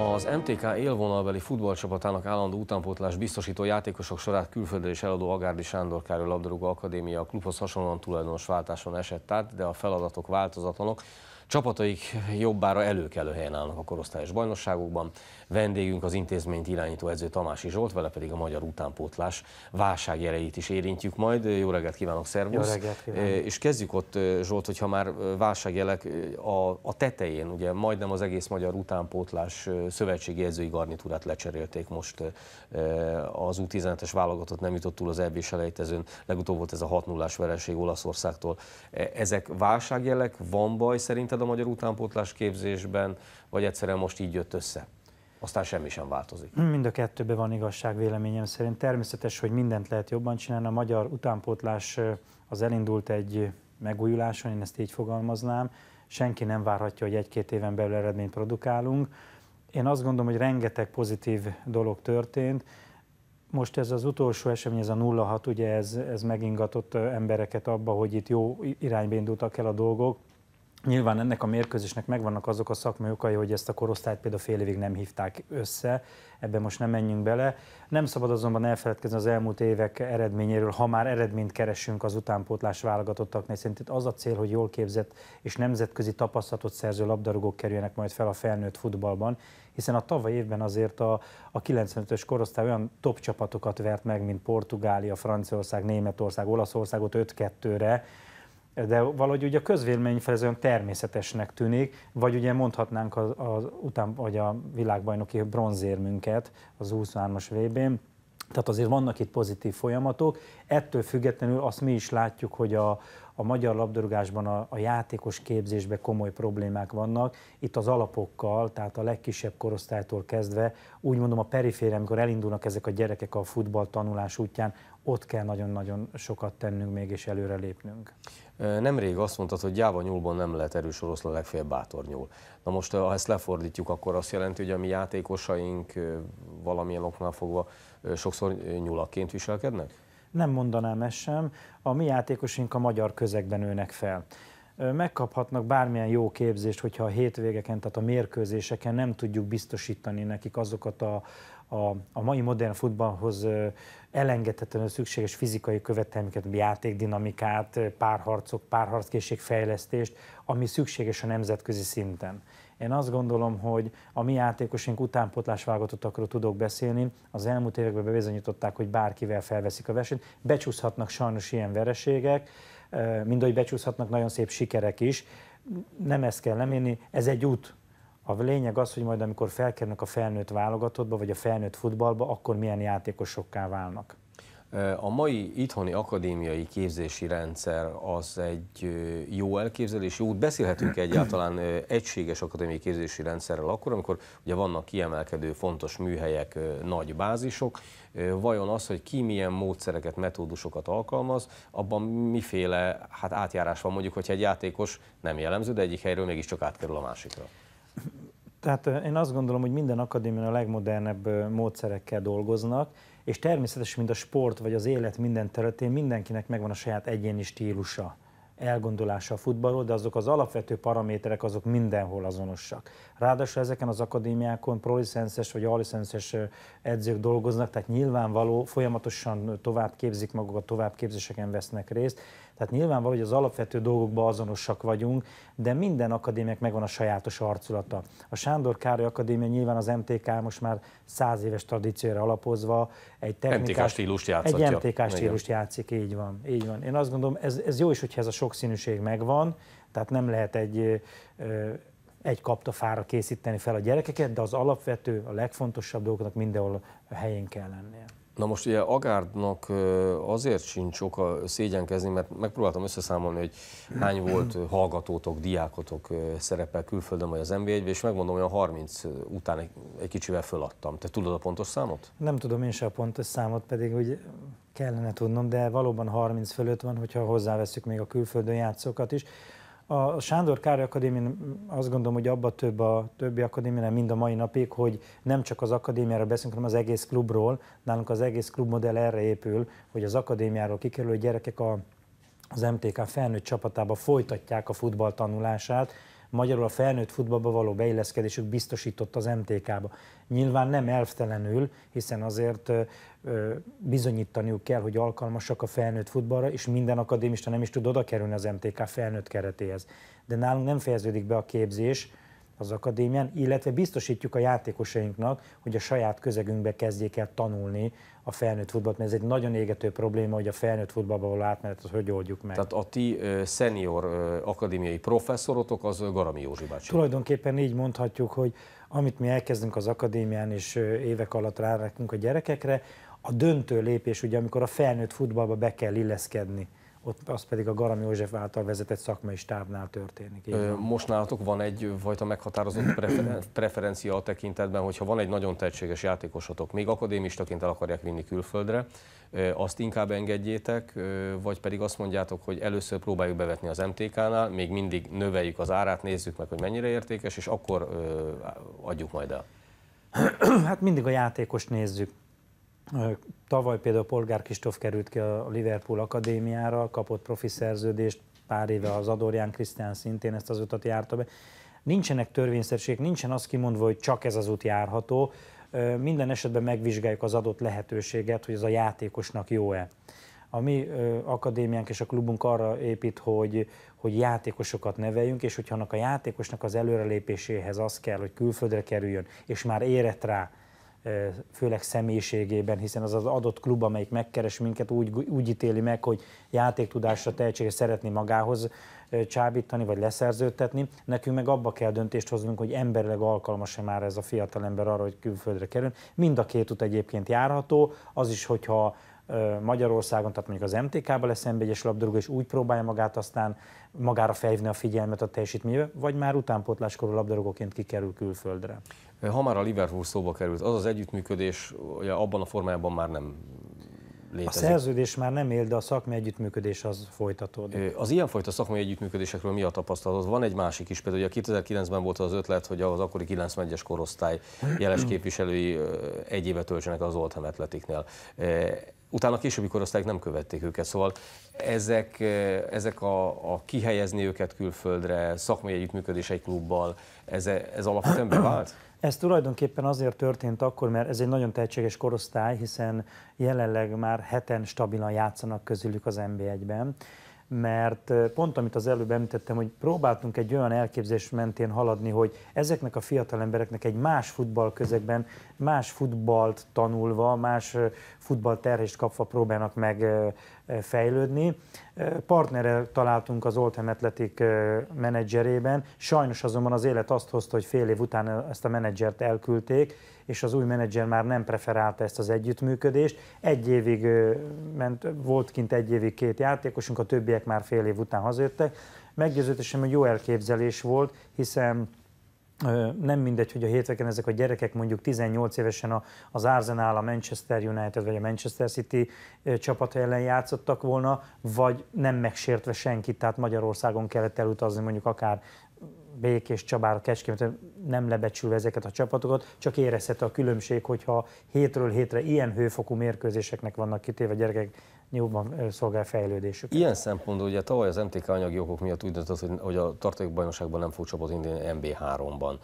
Az MTK élvonalbeli futballcsapatának állandó utánpótlás biztosító játékosok sorát külföldre is eladó Agárdi Sándor Károly Labdarúgó Akadémia a klubhoz hasonlóan tulajdonos váltáson esett át, de a feladatok változatlanok. Csapataik jobbára előkelő helyen állnak a korosztályos bajnokságokban. Vendégünk az intézményt irányító edző Tamási Zsolt, vele pedig a magyar utánpótlás válságjeleit is érintjük majd. Jó reggelt kívánok, szervusz! Jó reggelt kívánok. Eh, és kezdjük ott, eh, Zsolt, hogyha már eh, válságjelek a, a tetején, ugye majdnem az egész magyar utánpótlás szövetségi edzői garnitúrát lecserélték most az u 15 es válogatott nem jutott túl az EB selejtezőn, legutóbb volt ez a 6-0-ás vereség Olaszországtól. Ezek válságjelek, van baj szerinted a magyar utánpótlás képzésben, vagy egyszerűen most így jött össze? aztán semmi sem változik. Mind a kettőben van igazság véleményem szerint. Természetes, hogy mindent lehet jobban csinálni. A magyar utánpótlás az elindult egy megújuláson, én ezt így fogalmaznám. Senki nem várhatja, hogy egy-két éven belül eredményt produkálunk. Én azt gondolom, hogy rengeteg pozitív dolog történt. Most ez az utolsó esemény, ez a 06, ugye ez, ez megingatott embereket abba, hogy itt jó irányba indultak el a dolgok. Nyilván ennek a mérkőzésnek megvannak azok a szakmai okai, hogy ezt a korosztályt például fél évig nem hívták össze, ebbe most nem menjünk bele. Nem szabad azonban elfeledkezni az elmúlt évek eredményéről, ha már eredményt keresünk az utánpótlás válogatottaknál, szerint az a cél, hogy jól képzett és nemzetközi tapasztalatot szerző labdarúgók kerüljenek majd fel a felnőtt futballban, hiszen a tavaly évben azért a, a 95-ös korosztály olyan top csapatokat vert meg, mint Portugália, Franciaország, Németország, Olaszországot 5-2-re, de valahogy ugye a közvélemény felé olyan természetesnek tűnik, vagy ugye mondhatnánk az, az után, vagy a világbajnoki bronzérmünket az 23-as VB-n, tehát azért vannak itt pozitív folyamatok, ettől függetlenül azt mi is látjuk, hogy a, a magyar labdarúgásban a, a játékos képzésben komoly problémák vannak. Itt az alapokkal, tehát a legkisebb korosztálytól kezdve, úgy mondom a periférián, amikor elindulnak ezek a gyerekek a futball tanulás útján, ott kell nagyon-nagyon sokat tennünk még és előre lépnünk. Nemrég azt mondtad, hogy gyáva nyúlban nem lehet erős oroszlán, legfeljebb bátor nyúl. Na most, ha ezt lefordítjuk, akkor azt jelenti, hogy a mi játékosaink valamilyen oknál fogva sokszor nyulaként viselkednek? Nem mondanám ezt sem. A mi játékosink a magyar közegben őnek fel megkaphatnak bármilyen jó képzést, hogyha a hétvégeken, tehát a mérkőzéseken nem tudjuk biztosítani nekik azokat a, a, a mai modern futballhoz elengedhetően szükséges fizikai követelményeket, játékdinamikát, párharcok, párharckészség fejlesztést, ami szükséges a nemzetközi szinten. Én azt gondolom, hogy a mi játékosink utánpotlás válogatottakról tudok beszélni. Az elmúlt években bebizonyították, hogy bárkivel felveszik a versenyt. Becsúszhatnak sajnos ilyen vereségek, mind ahogy becsúszhatnak nagyon szép sikerek is. Nem ezt kell lemenni, ez egy út, a lényeg az, hogy majd amikor felkerülnek a felnőtt válogatottba, vagy a felnőtt futballba, akkor milyen játékosokká válnak. A mai itthoni akadémiai képzési rendszer az egy jó elképzelés, jó, beszélhetünk egyáltalán egységes akadémiai képzési rendszerrel akkor, amikor ugye vannak kiemelkedő fontos műhelyek, nagy bázisok, vajon az, hogy ki milyen módszereket, metódusokat alkalmaz, abban miféle hát átjárás van mondjuk, hogyha egy játékos nem jellemző, de egyik helyről mégiscsak átkerül a másikra. Tehát én azt gondolom, hogy minden akadémián a legmodernebb módszerekkel dolgoznak, és természetesen, mint a sport vagy az élet minden területén, mindenkinek megvan a saját egyéni stílusa elgondolása a futballról, de azok az alapvető paraméterek azok mindenhol azonosak. Ráadásul ezeken az akadémiákon prolicenses vagy alicenses edzők dolgoznak, tehát nyilvánvaló folyamatosan tovább képzik magukat, tovább képzéseken vesznek részt, tehát nyilvánvaló, hogy az alapvető dolgokban azonosak vagyunk, de minden akadémiák megvan a sajátos arculata. A Sándor Károly Akadémia nyilván az MTK most már száz éves tradícióra alapozva egy technikás, MTK stílust játszik. Egy MTK stílust játszik, így van, így van. Én azt gondolom, ez, ez jó is, hogyha ez a sokszínűség megvan, tehát nem lehet egy egy fára készíteni fel a gyerekeket, de az alapvető, a legfontosabb dolgoknak mindenhol a helyén kell lennie. Na most ugye Agárdnak azért sincs a szégyenkezni, mert megpróbáltam összeszámolni, hogy hány volt hallgatótok, diákotok szerepel külföldön vagy az nb 1 és megmondom, hogy a 30 után egy kicsivel föladtam. Te tudod a pontos számot? Nem tudom én se a pontos számot, pedig úgy kellene tudnom, de valóban 30 fölött van, hogyha hozzáveszünk még a külföldön játszókat is a Sándor Károly Akadémián azt gondolom, hogy abba több a többi akadémiánál. mind a mai napig, hogy nem csak az akadémiáról beszélünk, hanem az egész klubról. Nálunk az egész klubmodell erre épül, hogy az akadémiáról kikerülő gyerekek a az MTK felnőtt csapatába folytatják a futball tanulását, magyarul a felnőtt futballba való beilleszkedésük biztosított az MTK-ba. Nyilván nem elvtelenül, hiszen azért bizonyítaniuk kell, hogy alkalmasak a felnőtt futballra, és minden akadémista nem is tud oda kerülni az MTK felnőtt keretéhez. De nálunk nem fejeződik be a képzés, az akadémián, illetve biztosítjuk a játékosainknak, hogy a saját közegünkbe kezdjék el tanulni a felnőtt futballt, mert ez egy nagyon égető probléma, hogy a felnőtt futballba való átmenet, hogy oldjuk meg. Tehát a ti uh, szenior uh, akadémiai professzorotok az Garami Józsi bácsi. Tulajdonképpen így mondhatjuk, hogy amit mi elkezdünk az akadémián, és uh, évek alatt rárakunk a gyerekekre, a döntő lépés, ugye, amikor a felnőtt futballba be kell illeszkedni ott az pedig a Garam József által vezetett szakmai stábnál történik. Ö, most nálatok van egyfajta meghatározott prefer- preferencia a tekintetben, hogyha van egy nagyon tehetséges játékosotok, még akadémistaként el akarják vinni külföldre, azt inkább engedjétek, vagy pedig azt mondjátok, hogy először próbáljuk bevetni az MTK-nál, még mindig növeljük az árát, nézzük meg, hogy mennyire értékes, és akkor adjuk majd el. Hát mindig a játékos nézzük. Tavaly például Polgár Kristóf került ki a Liverpool Akadémiára, kapott profi szerződést, pár éve az Adorján Krisztián szintén ezt az utat járta be. Nincsenek törvényszerűségek, nincsen az kimondva, hogy csak ez az út járható. Minden esetben megvizsgáljuk az adott lehetőséget, hogy ez a játékosnak jó-e. A mi akadémiánk és a klubunk arra épít, hogy, hogy játékosokat neveljünk, és hogyha annak a játékosnak az előrelépéséhez az kell, hogy külföldre kerüljön, és már érett rá, főleg személyiségében, hiszen az az adott klub, amelyik megkeres minket, úgy, úgy ítéli meg, hogy játéktudásra tehetséges szeretni magához csábítani, vagy leszerződtetni. Nekünk meg abba kell döntést hoznunk, hogy emberleg alkalmas-e már ez a fiatal ember arra, hogy külföldre kerül. Mind a két út egyébként járható, az is, hogyha Magyarországon, tehát mondjuk az MTK-ba lesz nb és labdarúgó, és úgy próbálja magát aztán magára felhívni a figyelmet a teljesítményével, vagy már utánpótláskorú labdarúgóként kikerül külföldre? Hamar a Liverpool szóba került, az az együttműködés ugye abban a formájában már nem létezik. A szerződés már nem él, de a szakmai együttműködés az folytatódik. Az ilyenfajta szakmai együttműködésekről mi a tapasztalat? Van egy másik is, például a 2009-ben volt az ötlet, hogy az akkori 91-es korosztály jeles képviselői egy évet töltsenek az Oldham utána a későbbi korosztályok nem követték őket, szóval ezek, eh, ezek a, a kihelyezni őket külföldre, szakmai együttműködés egy klubbal, ez, ez alapvetően bevált? Ez tulajdonképpen azért történt akkor, mert ez egy nagyon tehetséges korosztály, hiszen jelenleg már heten stabilan játszanak közülük az NB1-ben, mert pont amit az előbb említettem, hogy próbáltunk egy olyan elképzés mentén haladni, hogy ezeknek a fiatal embereknek egy más közegben, más futballt tanulva, más futballterhést kapva próbálnak meg fejlődni. Partnerrel találtunk az Oldham Athletic menedzserében, sajnos azonban az élet azt hozta, hogy fél év után ezt a menedzsert elküldték, és az új menedzser már nem preferálta ezt az együttműködést. Egy évig ment, volt kint egy évig két játékosunk, a többiek már fél év után hazajöttek. Meggyőződésem, hogy jó elképzelés volt, hiszen nem mindegy, hogy a hétveken ezek a gyerekek mondjuk 18 évesen az Arsenal, a Manchester United vagy a Manchester City csapata ellen játszottak volna, vagy nem megsértve senkit, tehát Magyarországon kellett elutazni mondjuk akár Békés Csabára, Kecskemétre nem lebecsülve ezeket a csapatokat, csak érezhető a különbség, hogyha hétről hétre ilyen hőfokú mérkőzéseknek vannak kitéve gyerekek, jobban szolgál fejlődésük. Ilyen szempontból ugye tavaly az MTK anyagi okok miatt úgy döntött, hogy a tartalékbajnokságban bajnokságban nem fog csapat indulni MB3-ban.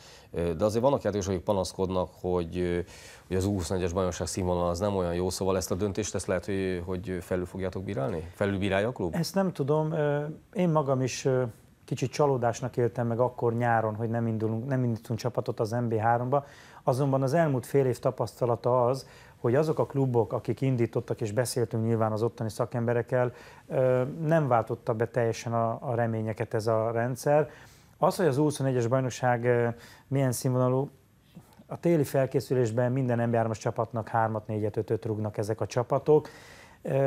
De azért vannak játékosok, akik panaszkodnak, hogy, hogy az 24 es bajnokság színvonal az nem olyan jó, szóval ezt a döntést ezt lehet, hogy, hogy felül fogjátok bírálni? Felülbírálja a klub? Ezt nem tudom. Én magam is Kicsit csalódásnak éltem meg akkor nyáron, hogy nem, indulunk, nem indítunk csapatot az MB3-ba, azonban az elmúlt fél év tapasztalata az, hogy azok a klubok, akik indítottak, és beszéltünk nyilván az ottani szakemberekkel, nem váltotta be teljesen a, a reményeket ez a rendszer. Az, hogy az 21-es bajnokság milyen színvonalú, a téli felkészülésben minden MB3-as csapatnak 3 4-et, 5 rúgnak ezek a csapatok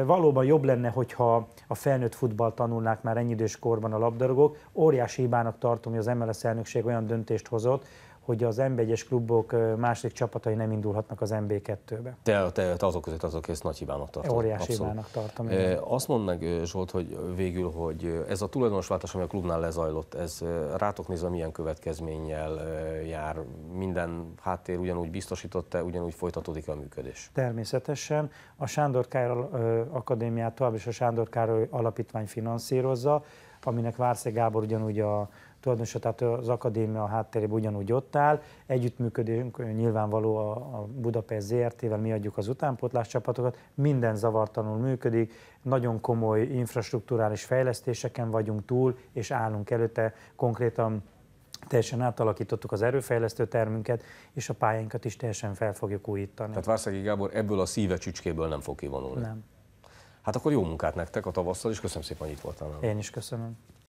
valóban jobb lenne, hogyha a felnőtt futball tanulnák már ennyi időskorban a labdarúgók. Óriási hibának tartom, hogy az MLS elnökség olyan döntést hozott, hogy az MB1-es klubok második csapatai nem indulhatnak az MB2-be. Te, te azok között azok ezt nagy hibának tartom. Óriási hibának tartom. Igen. Azt mondd meg, Zsolt, hogy végül, hogy ez a tulajdonosváltás, ami a klubnál lezajlott, ez rátok nézve milyen következménnyel jár? Minden háttér ugyanúgy biztosította, ugyanúgy folytatódik a működés? Természetesen. A Sándor Károly Akadémiát tovább is a Sándor Károly Alapítvány finanszírozza, aminek várszeg Gábor ugyanúgy a tulajdonosa, tehát az akadémia háttérében ugyanúgy ott áll. Együttműködünk nyilvánvaló a, a Budapest ZRT-vel, mi adjuk az utánpótlás csapatokat, minden zavartanul működik, nagyon komoly infrastruktúrális fejlesztéseken vagyunk túl, és állunk előtte konkrétan teljesen átalakítottuk az erőfejlesztő termünket, és a pályánkat is teljesen fel fogjuk újítani. Tehát Várszegi Gábor ebből a szíve csücskéből nem fog kivonulni? Nem. Hát akkor jó munkát nektek a tavasszal, és köszönöm szépen, hogy itt voltál. Én is köszönöm.